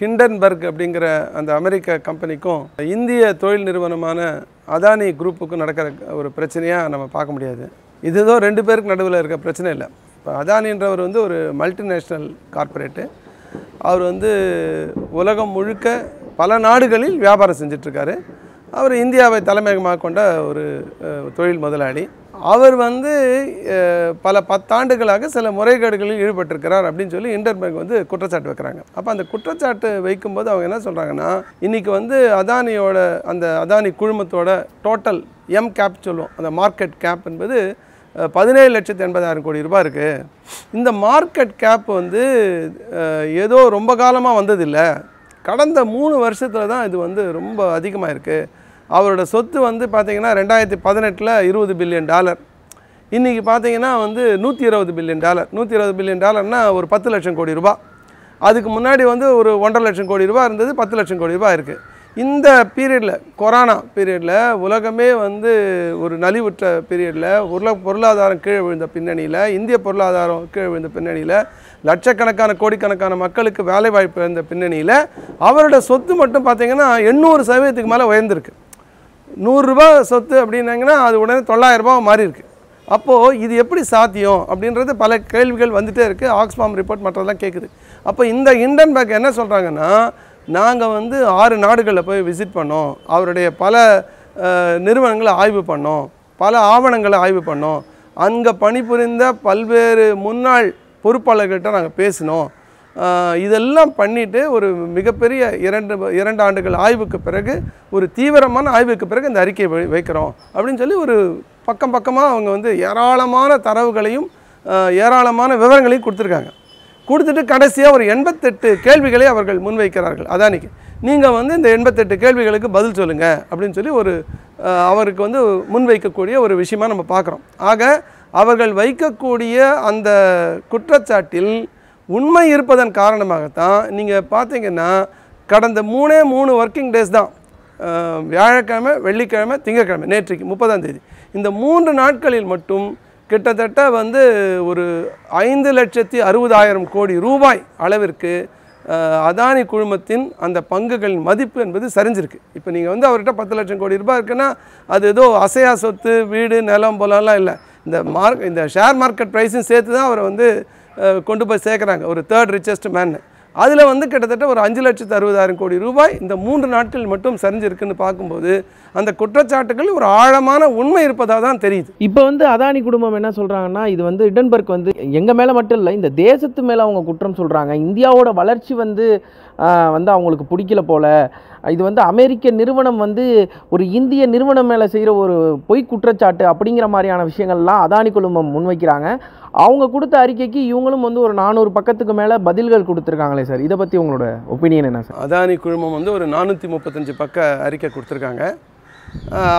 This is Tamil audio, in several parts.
ஹிண்டன்பர்க் அப்படிங்கிற அந்த அமெரிக்க கம்பெனிக்கும் இந்திய தொழில் நிறுவனமான அதானி குரூப்புக்கும் நடக்கிற ஒரு பிரச்சனையாக நம்ம பார்க்க முடியாது இதுதான் ரெண்டு பேருக்கு நடுவில் இருக்க பிரச்சனை இல்லை இப்போ அதானின்றவர் வந்து ஒரு மல்டிநேஷ்னல் கார்ப்பரேட்டு அவர் வந்து உலகம் முழுக்க பல நாடுகளில் வியாபாரம் செஞ்சிட்ருக்காரு அவர் இந்தியாவை தலைமையகமாக கொண்ட ஒரு தொழில் முதலாளி அவர் வந்து பல பத்தாண்டுகளாக சில முறைகேடுகளில் ஈடுபட்டிருக்கிறார் அப்படின்னு சொல்லி இண்டர் பேங்க் வந்து குற்றச்சாட்டு வைக்கிறாங்க அப்போ அந்த குற்றச்சாட்டு வைக்கும்போது அவங்க என்ன சொல்கிறாங்கன்னா இன்றைக்கி வந்து அதானியோட அந்த அதானி குழுமத்தோட டோட்டல் எம் கேப் சொல்லுவோம் அந்த மார்க்கெட் கேப் என்பது பதினேழு லட்சத்து எண்பதாயிரம் கோடி ரூபாய் இருக்குது இந்த மார்க்கெட் கேப் வந்து ஏதோ ரொம்ப காலமாக வந்ததில்லை கடந்த மூணு வருஷத்தில் தான் இது வந்து ரொம்ப அதிகமாக இருக்குது அவரோட சொத்து வந்து பார்த்திங்கன்னா ரெண்டாயிரத்தி பதினெட்டில் இருபது பில்லியன் டாலர் இன்றைக்கி பார்த்தீங்கன்னா வந்து நூற்றி இருபது பில்லியன் டாலர் நூற்றி இருபது பில்லியன் டாலர்னால் ஒரு பத்து லட்சம் கோடி ரூபா அதுக்கு முன்னாடி வந்து ஒரு ஒன்றரை லட்சம் கோடி ரூபா இருந்தது பத்து லட்சம் கோடி ரூபா இருக்குது இந்த பீரியடில் கொரோனா பீரியடில் உலகமே வந்து ஒரு நலிவுற்ற பீரியடில் உருள பொருளாதாரம் கீழே விழுந்த பின்னணியில் இந்திய பொருளாதாரம் கீழே விழுந்த பின்னணியில் லட்சக்கணக்கான கோடிக்கணக்கான மக்களுக்கு வேலைவாய்ப்பு இருந்த பின்னணியில் அவரோட சொத்து மட்டும் பார்த்திங்கன்னா எண்ணூறு சதவீதத்துக்கு மேலே உயர்ந்திருக்கு நூறுரூபா சொத்து அப்படின்னாங்கன்னா அது உடனே தொள்ளாயிரரூபா மாறி இருக்குது அப்போது இது எப்படி சாத்தியம் அப்படின்றது பல கேள்விகள் வந்துகிட்டே இருக்குது ஆக்ஸ்ஃபார்ம் ரிப்போர்ட் மற்றதெல்லாம் கேட்குது அப்போ இந்த இண்டன் பேங்க் என்ன சொல்கிறாங்கன்னா நாங்கள் வந்து ஆறு நாடுகளில் போய் விசிட் பண்ணோம் அவருடைய பல நிறுவனங்களை ஆய்வு பண்ணோம் பல ஆவணங்களை ஆய்வு பண்ணோம் அங்கே பணிபுரிந்த பல்வேறு முன்னாள் பொறுப்பாளர்கள்கிட்ட நாங்கள் பேசினோம் இதெல்லாம் பண்ணிவிட்டு ஒரு மிகப்பெரிய இரண்டு இரண்டு ஆண்டுகள் ஆய்வுக்கு பிறகு ஒரு தீவிரமான ஆய்வுக்கு பிறகு இந்த அறிக்கை வைக்கிறோம் அப்படின்னு சொல்லி ஒரு பக்கம் பக்கமாக அவங்க வந்து ஏராளமான தரவுகளையும் ஏராளமான விவரங்களையும் கொடுத்துருக்காங்க கொடுத்துட்டு கடைசியாக ஒரு எண்பத்தெட்டு கேள்விகளை அவர்கள் முன்வைக்கிறார்கள் அதானிக்கு நீங்கள் வந்து இந்த எண்பத்தெட்டு கேள்விகளுக்கு பதில் சொல்லுங்கள் அப்படின்னு சொல்லி ஒரு அவருக்கு வந்து முன்வைக்கக்கூடிய ஒரு விஷயமாக நம்ம பார்க்குறோம் ஆக அவர்கள் வைக்கக்கூடிய அந்த குற்றச்சாட்டில் உண்மை இருப்பதன் காரணமாகத்தான் நீங்கள் பார்த்தீங்கன்னா கடந்த மூணே மூணு ஒர்க்கிங் டேஸ் தான் வியாழக்கிழமை வெள்ளிக்கிழமை திங்கக்கிழமை நேற்றுக்கு முப்பதாம் தேதி இந்த மூன்று நாட்களில் மட்டும் கிட்டத்தட்ட வந்து ஒரு ஐந்து லட்சத்தி அறுபதாயிரம் கோடி ரூபாய் அளவிற்கு அதானி குழுமத்தின் அந்த பங்குகளின் மதிப்பு என்பது சரிஞ்சிருக்கு இப்போ நீங்கள் வந்து அவர்கிட்ட பத்து லட்சம் கோடி ரூபாய் இருக்குன்னா அது ஏதோ அசையா சொத்து வீடு நிலம் போலலாம் இல்லை இந்த மார்க் இந்த ஷேர் மார்க்கெட் ப்ரைஸும் சேர்த்து தான் அவரை வந்து கொண்டு போய் சேர்க்குறாங்க ஒரு தேர்ட் ரிச்சஸ்ட் மேன் அதில் வந்து கிட்டத்தட்ட ஒரு அஞ்சு லட்சத்து அறுபதாயிரம் கோடி ரூபாய் இந்த மூன்று நாட்கள் மட்டும் சரிஞ்சிருக்குன்னு பார்க்கும்போது அந்த குற்றச்சாட்டுகள் ஒரு ஆழமான உண்மை இருப்பதாக தான் தெரியுது இப்போ வந்து அதானி குடும்பம் என்ன சொல்கிறாங்கன்னா இது வந்து இடன்பர்க் வந்து எங்கள் மேலே மட்டும் இல்லை இந்த தேசத்து மேலே அவங்க குற்றம் சொல்கிறாங்க இந்தியாவோட வளர்ச்சி வந்து வந்து அவங்களுக்கு பிடிக்கல போல் இது வந்து அமெரிக்க நிறுவனம் வந்து ஒரு இந்திய நிறுவனம் மேலே செய்கிற ஒரு பொய் குற்றச்சாட்டு அப்படிங்கிற மாதிரியான விஷயங்கள்லாம் அதானி குடும்பம் முன்வைக்கிறாங்க அவங்க கொடுத்த அறிக்கைக்கு இவங்களும் வந்து ஒரு நானூறு பக்கத்துக்கு மேலே பதில்கள் கொடுத்துருக்காங்களே சார் இதை பற்றி உங்களோட ஒப்பீனியன் என்ன சார் அதானி குழுமம் வந்து ஒரு நானூற்றி முப்பத்தஞ்சு பக்க அறிக்கை கொடுத்துருக்காங்க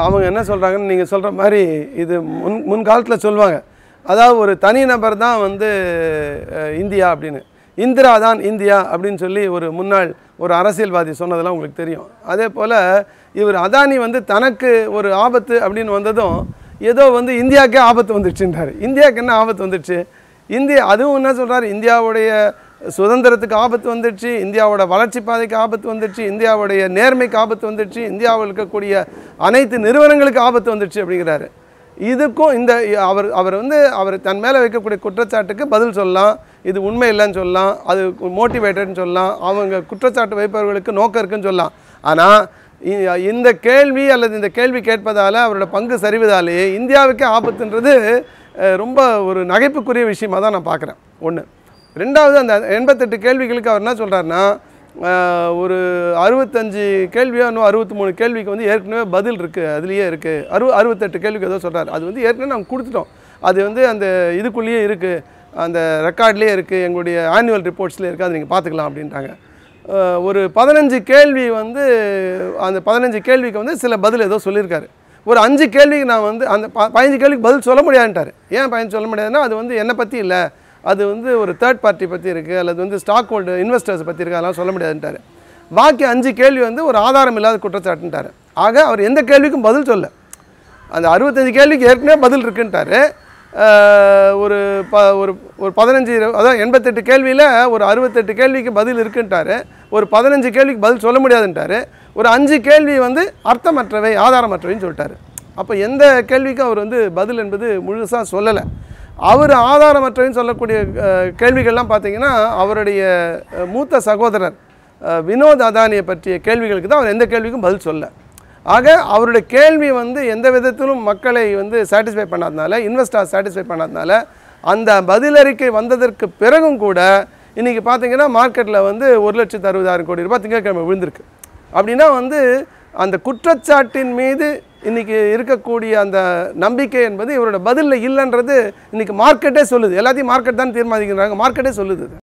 அவங்க என்ன சொல்கிறாங்கன்னு நீங்கள் சொல்கிற மாதிரி இது முன் முன்காலத்தில் சொல்லுவாங்க அதாவது ஒரு தனி நபர் தான் வந்து இந்தியா அப்படின்னு இந்திரா தான் இந்தியா அப்படின்னு சொல்லி ஒரு முன்னாள் ஒரு அரசியல்வாதி சொன்னதெல்லாம் உங்களுக்கு தெரியும் அதே போல் இவர் அதானி வந்து தனக்கு ஒரு ஆபத்து அப்படின்னு வந்ததும் ஏதோ வந்து இந்தியாவுக்கே ஆபத்து வந்துடுச்சுன்றார் இந்தியாவுக்கு என்ன ஆபத்து வந்துடுச்சு இந்தியா அதுவும் என்ன சொல்கிறார் இந்தியாவுடைய சுதந்திரத்துக்கு ஆபத்து வந்துடுச்சு இந்தியாவோட வளர்ச்சி பாதைக்கு ஆபத்து வந்துடுச்சு இந்தியாவுடைய நேர்மைக்கு ஆபத்து வந்துடுச்சு இந்தியாவில் இருக்கக்கூடிய அனைத்து நிறுவனங்களுக்கு ஆபத்து வந்துடுச்சு அப்படிங்கிறாரு இதுக்கும் இந்த அவர் அவர் வந்து அவர் தன் மேலே வைக்கக்கூடிய குற்றச்சாட்டுக்கு பதில் சொல்லலாம் இது உண்மை இல்லைன்னு சொல்லலாம் அது மோட்டிவேட்டட்னு சொல்லலாம் அவங்க குற்றச்சாட்டு வைப்பவர்களுக்கு நோக்கம் இருக்குன்னு சொல்லலாம் ஆனால் இந்த கேள்வி அல்லது இந்த கேள்வி கேட்பதால் அவரோட பங்கு சரிவதாலேயே இந்தியாவுக்கே ஆபத்துன்றது ரொம்ப ஒரு நகைப்புக்குரிய விஷயமாக தான் நான் பார்க்குறேன் ஒன்று ரெண்டாவது அந்த எண்பத்தெட்டு கேள்விகளுக்கு அவர் என்ன சொல்கிறாருன்னா ஒரு அறுபத்தஞ்சு கேள்வியோ இன்னும் அறுபத்தி மூணு கேள்விக்கு வந்து ஏற்கனவே பதில் இருக்குது அதுலேயே இருக்குது அறு அறுபத்தெட்டு கேள்விக்கு ஏதோ சொல்கிறார் அது வந்து ஏற்கனவே நாங்கள் கொடுத்துட்டோம் அது வந்து அந்த இதுக்குள்ளேயே இருக்குது அந்த ரெக்கார்ட்லேயே இருக்குது எங்களுடைய ஆனுவல் ரிப்போர்ட்ஸ்லேயே இருக்குது அதை நீங்கள் பார்த்துக்கலாம் அப்படின்றாங்க ஒரு பதினஞ்சு கேள்வி வந்து அந்த பதினஞ்சு கேள்விக்கு வந்து சில பதில் ஏதோ சொல்லியிருக்காரு ஒரு அஞ்சு கேள்விக்கு நான் வந்து அந்த பதினஞ்சு கேள்விக்கு பதில் சொல்ல முடியாதுன்ட்டார் ஏன் பதினஞ்சு சொல்ல முடியாதுன்னா அது வந்து என்னை பற்றி இல்லை அது வந்து ஒரு தேர்ட் பார்ட்டி பற்றி இருக்குது அல்லது வந்து ஸ்டாக் ஹோல்டர் இன்வெஸ்டர்ஸ் பற்றி இருக்குது அதெல்லாம் சொல்ல முடியாதுன்ட்டார் பாக்கி அஞ்சு கேள்வி வந்து ஒரு ஆதாரம் இல்லாத குற்றச்சாட்டுன்ட்டார் ஆக அவர் எந்த கேள்விக்கும் பதில் சொல்ல அந்த அறுபத்தஞ்சு கேள்விக்கு ஏற்கனவே பதில் இருக்குன்ட்டார் ஒரு ப ஒரு ஒரு பதினஞ்சு அதாவது எண்பத்தெட்டு கேள்வியில் ஒரு அறுபத்தெட்டு கேள்விக்கு பதில் இருக்குன்ட்டார் ஒரு பதினஞ்சு கேள்விக்கு பதில் சொல்ல முடியாதுன்ட்டார் ஒரு அஞ்சு கேள்வி வந்து அர்த்தமற்றவை ஆதாரமற்றவைன்னு சொல்லிட்டாரு அப்போ எந்த கேள்விக்கும் அவர் வந்து பதில் என்பது முழுசாக சொல்லலை அவர் ஆதாரமற்றவைன்னு சொல்லக்கூடிய கேள்விகள்லாம் பார்த்திங்கன்னா அவருடைய மூத்த சகோதரர் வினோத் அதானியை பற்றிய கேள்விகளுக்கு தான் அவர் எந்த கேள்விக்கும் பதில் சொல்லலை ஆக அவருடைய கேள்வி வந்து எந்த விதத்திலும் மக்களை வந்து சாட்டிஸ்ஃபை பண்ணாதனால இன்வெஸ்டர் சாட்டிஸ்ஃபை பண்ணாதனால அந்த பதிலறிக்கை வந்ததற்கு பிறகும் கூட இன்றைக்கி பார்த்தீங்கன்னா மார்க்கெட்டில் வந்து ஒரு லட்சத்து அறுபதாயிரம் கோடி ரூபாய் திங்கட்கிழமை விழுந்திருக்கு அப்படின்னா வந்து அந்த குற்றச்சாட்டின் மீது இன்றைக்கி இருக்கக்கூடிய அந்த நம்பிக்கை என்பது இவரோட பதிலில் இல்லைன்றது இன்றைக்கி மார்க்கெட்டே சொல்லுது எல்லாத்தையும் மார்க்கெட் தான் தீர்மானிக்கிறாங்க மார்க்கெட்டே சொல்லுது